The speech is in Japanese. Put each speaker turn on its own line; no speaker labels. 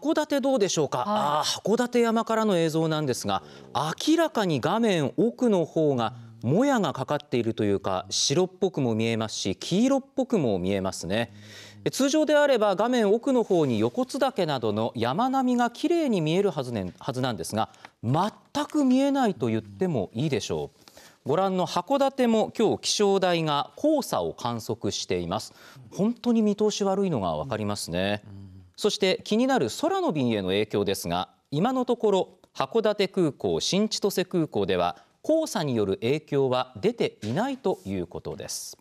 函館どうでしょうか、はい、あ函館山からの映像なんですが明らかに画面奥の方がもやがかかっているというか白っぽくも見えますし黄色っぽくも見えますね通常であれば画面奥の方に横津岳などの山並みが綺麗に見えるはず,、ね、はずなんですが全く見えないと言ってもいいでしょうご覧の函館も今日気象台が黄砂を観測しています本当に見通し悪いのが分かりますね、うんそして気になる空の便への影響ですが今のところ函館空港新千歳空港では黄砂による影響は出ていないということです。